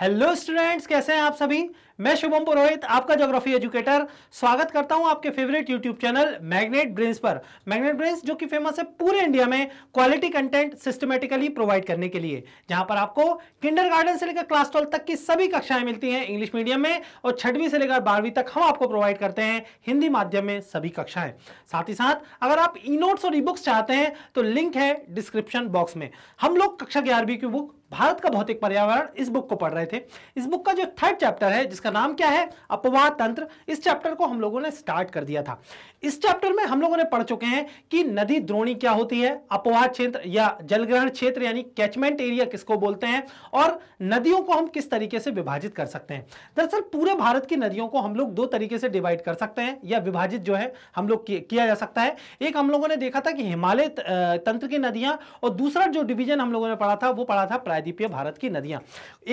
hello students कैसे हैं आप सभी मैं शुभम पुरोहित आपका जोग्राफी एजुकेटर स्वागत करता हूं आपके favourite YouTube channel magnet brains पर मैग्नेट ब्रेन्स जो कि फेमस है पूरे इंडिया में क्वालिटी कंटेंट सिस्टमेटिकली प्रोवाइड करने के लिए जहां पर आपको किंडर से लेकर क्लास ट्वेल्व तक की सभी कक्षाएं मिलती हैं इंग्लिश मीडियम में और छठवीं से लेकर बारहवीं तक हम आपको प्रोवाइड करते हैं हिंदी माध्यम में सभी कक्षाएं साथ ही साथ अगर आप ई नोट्स और ई बुक्स चाहते हैं तो लिंक है डिस्क्रिप्शन बॉक्स में हम लोग कक्षा ग्यारहवीं की बुक भारत का भौतिक पर्यावरण इस बुक को पढ़ रहे थे इस बुक का जो थर्ड चैप्टर है जिसका इसका नाम क्या है अपवाद तंत्र इस चैप्टर को हम लोगों ने स्टार्ट कर दिया था इस चैप्टर में हम लोगों ने पढ़ चुके हैं कि नदी द्रोणी क्या होती है अपवाद क्षेत्र या जलग्रहण क्षेत्र यानी कैचमेंट एरिया किसको बोलते हैं और नदियों को हम किस तरीके से विभाजित कर सकते हैं दरअसल पूरे भारत की नदियों को हम लोग दो तरीके से डिवाइड कर सकते हैं या विभाजित जो है हम लोग किया जा सकता है एक हम लोगों ने देखा था कि हिमालय तंत्र की नदियां और दूसरा जो डिवीजन हम लोगों ने पढ़ा था वो पढ़ा था प्रायद्वीपीय भारत की नदियां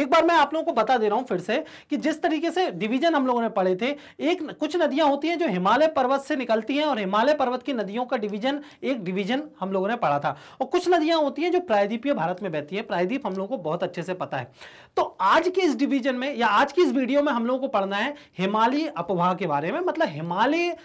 एक बार मैं आप लोगों को बता दे रहा हूं फिर से कि जिस तरीके तरीके से डिवीजन हम लोगों ने पढ़े थे एक कुछ नदियां होती हैं जो हिमालय पर्वत से निकलती हैं और हिमालय पर्वत की नदियों का डिवीजन एक डिवीजन हम लोगों ने पढ़ा था और कुछ नदियां होती हैं जो प्रायद्वीपीय भारत में बहती है प्रायद्वीप हम लोगों को बहुत अच्छे से पता है तो आज के इस डिवीजन में या आज की इस वीडियो में हम लोगों को पढ़ना है हिमालय अपवाह के बारे में मतलब हिमालय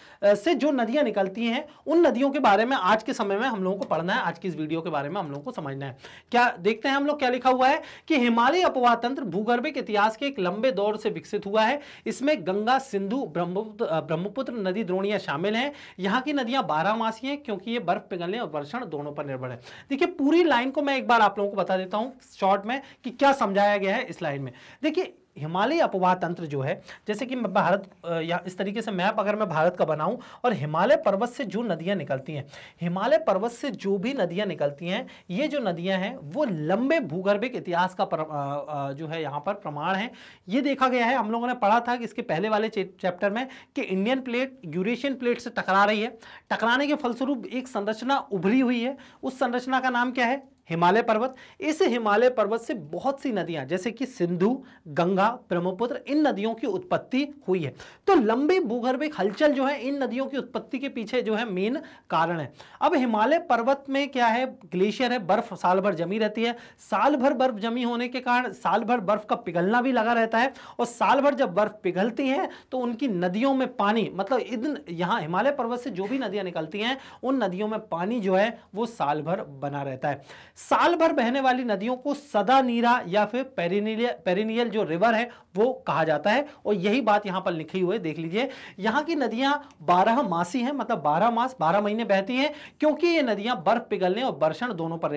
से जो नदियां निकलती हैं उन नदियों के बारे में आज के समय में हम लोगों को पढ़ना है आज की इस वीडियो के बारे में हम लोगों को समझना है क्या देखते हैं हम लोग क्या लिखा हुआ है कि हिमालय अपवाह तंत्र भूगर्भिक इतिहास के एक लंबे दौर से विकसित हुआ है इसमें गंगा सिंधु ब्रह्मपुत्र नदी द्रोणियां शामिल हैं यहाँ की नदियां बारहमासी हैं क्योंकि ये बर्फ पिघलने और वर्षण दोनों पर निर्भर है देखिए पूरी लाइन को मैं एक बार आप लोगों को बता देता हूँ शॉर्ट में कि क्या समझाया गया है इस लाइन में देखिए हिमालय अपवाह तंत्र जो है जैसे कि भारत या इस तरीके से मैप अगर मैं भारत का बनाऊं और हिमालय पर्वत से जो नदियां निकलती हैं हिमालय पर्वत से जो भी नदियां निकलती हैं ये जो नदियां हैं वो लंबे भूगर्भिक इतिहास का पर, आ, जो है यहाँ पर प्रमाण है ये देखा गया है हम लोगों ने पढ़ा था कि इसके पहले वाले चैप्टर में कि इंडियन प्लेट यूरेशियन प्लेट से टकरा रही है टकराने के फलस्वरूप एक संरचना उभरी हुई है उस संरचना का नाम क्या है हिमालय पर्वत इस हिमालय पर्वत से बहुत सी नदियां जैसे कि सिंधु गंगा ब्रह्मपुत्र इन नदियों की उत्पत्ति हुई है तो लंबी भूगर्भिक हलचल जो है इन नदियों की उत्पत्ति के पीछे जो है मेन कारण है अब हिमालय पर्वत में क्या है ग्लेशियर है बर्फ साल भर जमी रहती है साल भर बर्फ जमी होने के कारण साल भर बर्फ का पिघलना भी लगा रहता है और साल भर जब बर्फ पिघलती है तो उनकी नदियों में पानी मतलब इन यहाँ हिमालय पर्वत से जो भी नदियां निकलती हैं उन नदियों में पानी जो है वो साल भर बना रहता है साल भर बहने वाली नदियों को सदा नीरा या फिर पेरिनियल पेरिनियल जो रिवर है वो कहा जाता है और यही बात यहाँ पर लिखी हुई देख लीजिए यहाँ की नदियां बारह मासी हैं मतलब बारह मास बारह महीने बहती हैं क्योंकि ये नदियां बर्फ पिघलने और वर्षण दोनों पर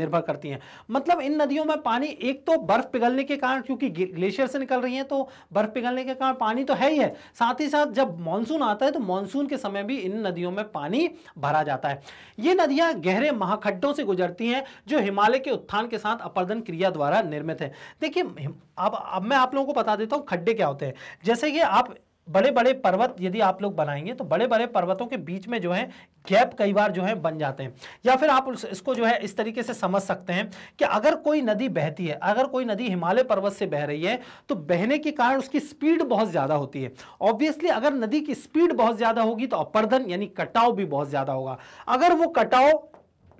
निर्भर करती हैं मतलब इन नदियों में पानी एक तो बर्फ पिघलने के कारण क्योंकि ग्लेशियर से निकल रही है तो बर्फ पिघलने के कारण पानी तो है ही है साथ ही साथ जब मानसून आता है तो मानसून के समय भी इन नदियों में पानी भरा जाता है ये नदियां गहरे महाखड्डों से गुजरती हैं जो हिमालय के उत्थान के साथ अपर्दन क्रिया द्वारा निर्मित है देखिए अब अब मैं आप लोगों को बता देता हूँ खड्डे क्या होते हैं जैसे कि आप बड़े बड़े पर्वत यदि आप लोग बनाएंगे तो बड़े बड़े पर्वतों के बीच में जो है गैप कई बार जो है बन जाते हैं या फिर आप इसको जो है इस तरीके से समझ सकते हैं कि अगर कोई नदी बहती है अगर कोई नदी हिमालय पर्वत से बह रही है तो बहने के कारण उसकी स्पीड बहुत ज़्यादा होती है ऑब्वियसली अगर नदी की स्पीड बहुत ज़्यादा होगी तो अपर्धन यानी कटाव भी बहुत ज़्यादा होगा अगर वो कटाव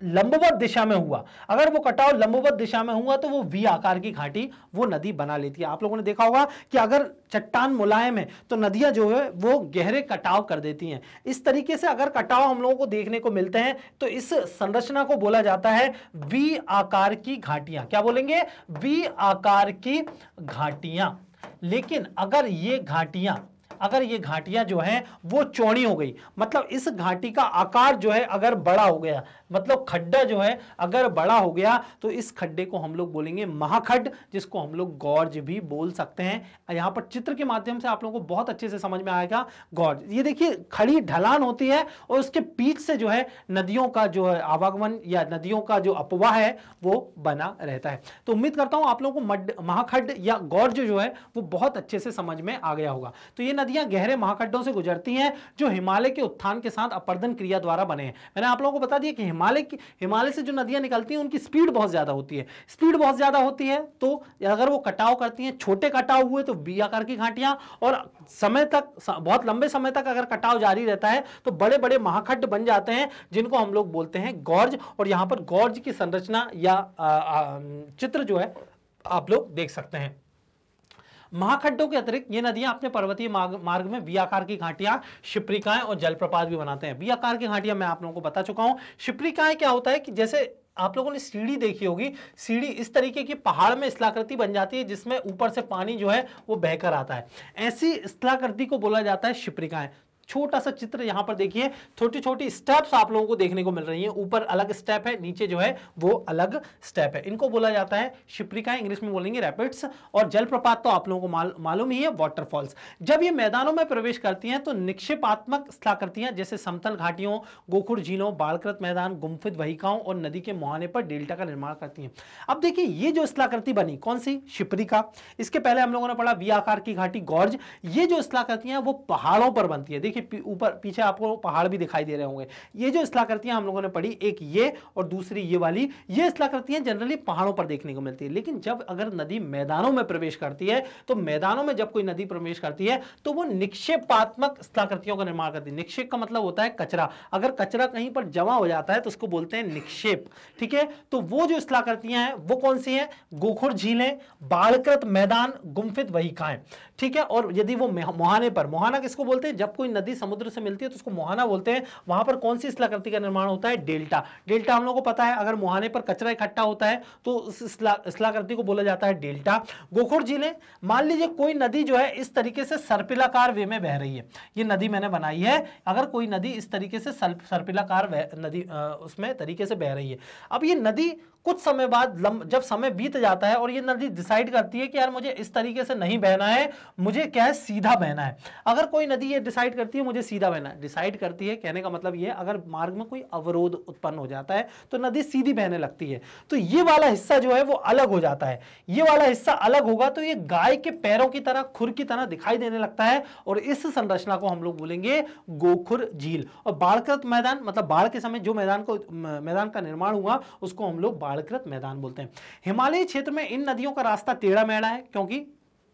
लंबवत दिशा में हुआ अगर वो कटाव लंबवत दिशा में हुआ तो वो वी आकार की घाटी वो नदी बना लेती है आप लोगों ने देखा होगा कि अगर चट्टान मुलायम है तो नदियां जो है वो गहरे कटाव कर देती हैं इस तरीके से अगर कटाव हम लोगों को देखने को मिलते हैं तो इस संरचना को बोला जाता है वी आकार की घाटियां क्या बोलेंगे वी आकार की घाटियां लेकिन अगर ये घाटियां अगर ये घाटियां जो हैं वो चौड़ी हो गई मतलब इस घाटी का आकार जो है अगर बड़ा हो गया मतलब खड्डा जो है अगर बड़ा हो गया तो इस खड्डे को हम लोग बोलेंगे महाखड्ड जिसको हम लोग गौरज भी बोल सकते हैं यहां पर चित्र के माध्यम से आप लोगों को बहुत अच्छे से समझ में आएगा गौरज ये देखिए खड़ी ढलान होती है और उसके पीछ से जो है नदियों का जो है आवागमन या नदियों का जो अपवाह है वो बना रहता है तो उम्मीद करता हूं आप लोगों को महाखड्ड या गौरज जो है वो बहुत अच्छे से समझ में आ गया होगा तो ये नदी नदियां गहरे महाखड्डों से गुजरती हैं जो हिमालय के उत्थान के साथ अपर्दन क्रिया द्वारा बने हैं मैंने आप लोगों को बता दिया कि हिमालय की हिमालय से जो नदियां निकलती हैं उनकी स्पीड बहुत ज़्यादा होती है स्पीड बहुत ज़्यादा होती है तो अगर वो कटाव करती हैं छोटे कटाव हुए तो बी आकार की घाटियां और समय तक बहुत लंबे समय तक अगर कटाव जारी रहता है तो बड़े बड़े महाखड्ड बन जाते हैं जिनको हम लोग बोलते हैं गौर्ज और यहाँ पर गौर्ज की संरचना या चित्र जो है आप लोग देख सकते हैं महाखड्डों के अतिरिक्त ये नदियां अपने पर्वतीय मार्ग, में वी आकार की घाटियां शिप्रिकाएं और जलप्रपात भी बनाते हैं वी आकार की घाटियां मैं आप लोगों को बता चुका हूं शिप्रिकाएं क्या होता है कि जैसे आप लोगों ने सीढ़ी देखी होगी सीढ़ी इस तरीके की पहाड़ में स्थलाकृति बन जाती है जिसमें ऊपर से पानी जो है वो बहकर आता है ऐसी स्थलाकृति को बोला जाता है शिप्रिकाएं छोटा सा चित्र यहां पर देखिए छोटी छोटी स्टेप्स आप लोगों को देखने को मिल रही है ऊपर अलग स्टेप है नीचे जो है वो अलग स्टेप है इनको बोला जाता है शिप्रिका इंग्लिश में बोलेंगे रैपिड्स और जलप्रपात तो आप लोगों को मालूम ही है वाटरफॉल्स जब ये मैदानों में प्रवेश करती हैं तो निक्षेपात्मक स्थलाकृतियां जैसे समतल घाटियों गोखुर झीलों बालकृत मैदान गुमफित वहीकाओं और नदी के मुहाने पर डेल्टा का निर्माण करती हैं अब देखिए ये जो स्थलाकृति बनी कौन सी शिप्रिका इसके पहले हम लोगों ने पढ़ा वी आकार की घाटी गौरज ये जो स्थलाकृतियां वो पहाड़ों पर बनती है देखिए देखिए ऊपर पीछे आपको पहाड़ भी दिखाई दे रहे होंगे ये जो स्थलाकृतियां हम लोगों ने पढ़ी एक ये और दूसरी ये वाली ये स्थलाकृतियां जनरली पहाड़ों पर देखने को मिलती है लेकिन जब अगर नदी मैदानों में प्रवेश करती है तो मैदानों में जब कोई नदी प्रवेश करती है तो वो निक्षेपात्मक स्थलाकृतियों का निर्माण करती है निक्षेप का मतलब होता है कचरा अगर कचरा कहीं पर जमा हो जाता है तो उसको बोलते हैं निक्षेप ठीक है तो वो जो स्थलाकृतियां हैं वो कौन सी है गोखुर झीलें बाढ़कृत मैदान गुम्फित वही ठीक है और यदि वो मुहाने पर मुहाना किसको बोलते हैं जब कोई नदी नदी समुद्र से मिलती है तो उसको मुहाना बोलते हैं वहां पर कौन सी शिलाकृति का निर्माण होता है डेल्टा डेल्टा हम लोग को पता है अगर मुहाने पर कचरा इकट्ठा होता है तो शिलाकृति को बोला जाता है डेल्टा गोखुर जिले मान लीजिए कोई नदी जो है इस तरीके से सर्पिलाकार वे में बह रही है ये नदी मैंने बनाई है अगर कोई नदी इस तरीके से सर्पिलाकार नदी उसमें तरीके से बह रही है अब ये नदी कुछ समय बाद जब समय बीत जाता है और ये नदी डिसाइड करती है कि यार मुझे इस तरीके से नहीं बहना है मुझे क्या है सीधा बहना है अगर कोई नदी ये डिसाइड करती है मुझे सीधा बहना है डिसाइड करती है कहने का मतलब ये अगर मार्ग में कोई अवरोध उत्पन्न हो जाता है तो नदी सीधी बहने लगती है तो ये वाला हिस्सा जो है वो अलग हो जाता है ये वाला हिस्सा अलग होगा तो ये गाय के पैरों की तरह खुर की तरह दिखाई देने लगता है और इस संरचना को हम लोग बोलेंगे गोखुर झील और बाढ़कृत मैदान मतलब बाढ़ के समय जो मैदान को मैदान का निर्माण हुआ उसको हम लोग बाढ़ बाढ़कृत मैदान बोलते हैं हिमालयी क्षेत्र में इन नदियों का रास्ता टेढ़ा मेढ़ा है क्योंकि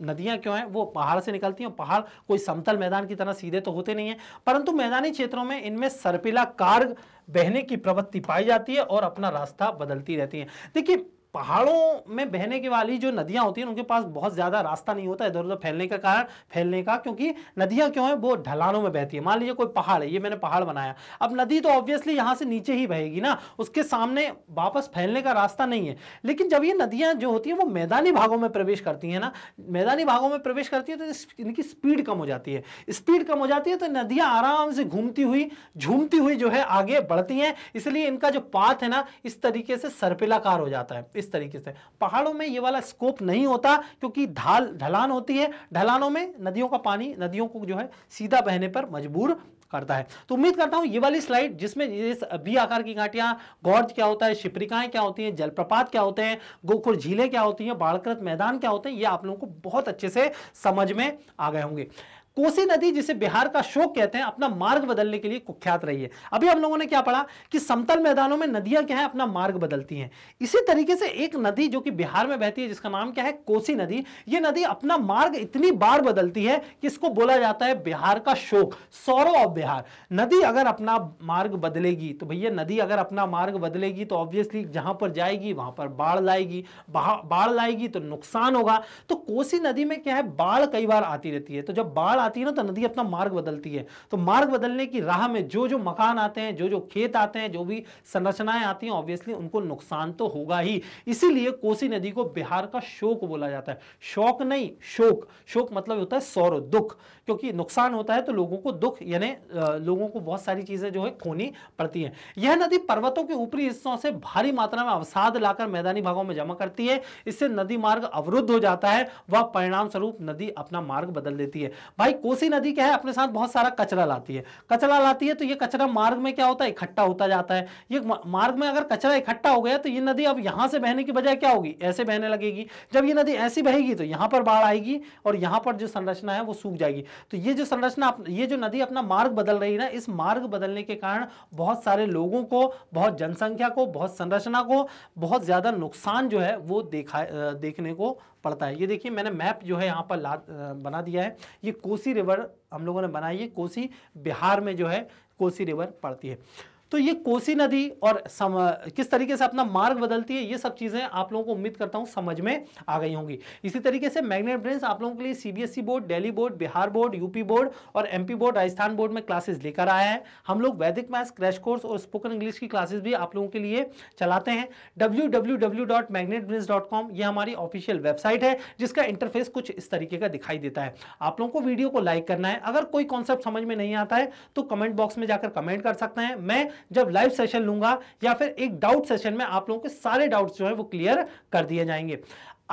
नदियां क्यों हैं वो पहाड़ से निकलती हैं पहाड़ कोई समतल मैदान की तरह सीधे तो होते नहीं हैं परंतु मैदानी क्षेत्रों में इनमें सरपिला कार्ग बहने की प्रवृत्ति पाई जाती है और अपना रास्ता बदलती रहती है देखिए पहाड़ों में बहने के वाली जो नदियां होती हैं उनके पास बहुत ज़्यादा रास्ता नहीं होता इधर उधर फैलने का कारण फैलने का क्योंकि नदियां क्यों है वो ढलानों में बहती है मान लीजिए कोई पहाड़ है ये मैंने पहाड़ बनाया अब नदी तो ऑब्वियसली यहाँ से नीचे ही बहेगी ना उसके सामने वापस फैलने का रास्ता नहीं है लेकिन जब ये नदियाँ जो होती हैं वो मैदानी भागों में प्रवेश करती है ना मैदानी भागों में प्रवेश करती है तो इनकी स्पीड कम हो जाती है स्पीड कम हो जाती है तो नदियाँ आराम से घूमती हुई झूमती हुई जो है आगे बढ़ती हैं इसलिए इनका जो पाथ है ना इस तरीके से सर्पिलाकार हो जाता है इस तरीके से पहाड़ों में ये वाला स्कोप नहीं होता क्योंकि ढाल ढलान होती है ढलानों में नदियों का पानी नदियों को जो है सीधा बहने पर मजबूर करता है तो उम्मीद करता हूं ये वाली स्लाइड जिसमें इस बी आकार की घाटियां गौरज क्या होता है शिप्रिकाएं क्या होती हैं जलप्रपात क्या होते हैं गोकुल झीलें क्या होती हैं बाढ़कृत मैदान क्या होते हैं ये आप लोगों को बहुत अच्छे से समझ में आ गए होंगे कोसी नदी जिसे बिहार का शोक कहते हैं अपना मार्ग बदलने के लिए कुख्यात रही है अभी हम लोगों ने क्या पढ़ा कि समतल मैदानों में नदियां क्या है अपना मार्ग बदलती हैं इसी तरीके से एक नदी जो कि बिहार में बहती है जिसका नाम क्या है कोसी नदी ये नदी अपना मार्ग इतनी बार बदलती है कि इसको बोला जाता है बिहार का शोक सौरव ऑफ बिहार नदी अगर अपना मार्ग बदलेगी तो भैया नदी अगर अपना मार्ग बदलेगी तो ऑब्वियसली जहां पर जाएगी वहां पर बाढ़ लाएगी बाढ़ लाएगी तो नुकसान होगा तो कोसी नदी में क्या है बाढ़ कई बार आती रहती है तो जब बाढ़ आती है ना तो नदी अपना मार्ग बदलती है तो मार्ग बदलने की राह में जो जो मकान आते हैं जो जो खेत आते हैं जो भी संरचनाएं आती हैं ऑब्वियसली उनको नुकसान तो होगा ही इसीलिए कोसी नदी को बिहार का शोक बोला जाता है शोक नहीं शोक शोक मतलब होता है सौर दुख क्योंकि नुकसान होता है तो लोगों को दुख यानी लोगों को बहुत सारी चीजें जो है खोनी पड़ती है यह नदी पर्वतों के ऊपरी हिस्सों से भारी मात्रा में अवसाद लाकर मैदानी भागों में जमा करती है इससे नदी मार्ग अवरुद्ध हो जाता है वह परिणाम स्वरूप नदी अपना मार्ग बदल देती है भाई भाई कोसी नदी क्या है अपने साथ बहुत सारा कचरा लाती है कचरा लाती है तो ये कचरा मार्ग में क्या होता है इकट्ठा होता जाता है ये मार्ग में अगर कचरा इकट्ठा हो गया तो ये नदी अब यहाँ से बहने की बजाय क्या होगी ऐसे बहने लगेगी जब ये नदी ऐसी बहेगी तो यहाँ पर बाढ़ आएगी और यहाँ पर जो संरचना है वो सूख जाएगी तो ये जो संरचना ये जो नदी अपना मार्ग बदल रही है ना इस मार्ग बदलने के कारण बहुत सारे लोगों को बहुत जनसंख्या को बहुत संरचना को बहुत ज़्यादा नुकसान जो है वो देखा देखने को पड़ता है ये देखिए मैंने मैप जो है यहाँ पर ला बना दिया है ये कोसी रिवर हम लोगों ने बनाई है कोसी बिहार में जो है कोसी रिवर पड़ती है तो ये कोसी नदी और सम, किस तरीके से अपना मार्ग बदलती है ये सब चीज़ें आप लोगों को उम्मीद करता हूँ समझ में आ गई होंगी इसी तरीके से मैग्नेट ब्रेन्स आप लोगों के लिए CBSE e board Delhi board Bihar board UP board और एमपी बोर्ड राजस्थान बोर्ड में क्लासेस लेकर आए हैं हम लोग वैदिक मैथ्स क्रैश कोर्स और स्पोकन इंग्लिश की क्लासेस भी आप लोगों के लिए चलाते हैं डब्ल्यू ये हमारी ऑफिशियल वेबसाइट है जिसका इंटरफेस कुछ इस तरीके का दिखाई देता है आप लोगों को वीडियो को लाइक करना है अगर कोई कॉन्सेप्ट समझ में नहीं आता है तो कमेंट बॉक्स में जाकर कमेंट कर सकते हैं मैं जब लाइव सेशन लूंगा या फिर एक डाउट सेशन में आप लोगों के सारे डाउट्स जो है वो क्लियर कर दिए जाएंगे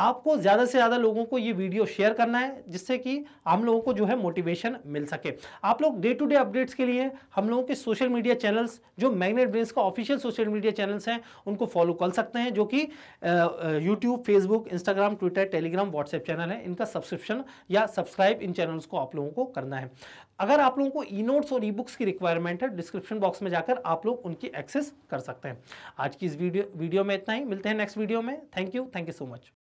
आपको ज़्यादा से ज़्यादा लोगों को ये वीडियो शेयर करना है जिससे कि हम लोगों को जो है मोटिवेशन मिल सके आप लोग डे टू डे अपडेट्स के लिए हम लोगों के सोशल मीडिया चैनल्स जो मैग्नेट ब्रेन का ऑफिशियल सोशल मीडिया चैनल्स हैं उनको फॉलो कर सकते हैं जो कि YouTube Facebook Instagram Twitter Telegram WhatsApp channel है इनका सब्सक्रिप्शन या सब्सक्राइब इन चैनल्स को आप लोगों को करना है अगर आप लोगों को ई नोट्स और ई बुक्स की रिक्वायरमेंट है डिस्क्रिप्शन बॉक्स में जाकर आप लोग उनकी एक्सेस कर सकते हैं आज की इस वीडियो वीडियो में इतना ही मिलते हैं नेक्स्ट वीडियो में thank you thank you so much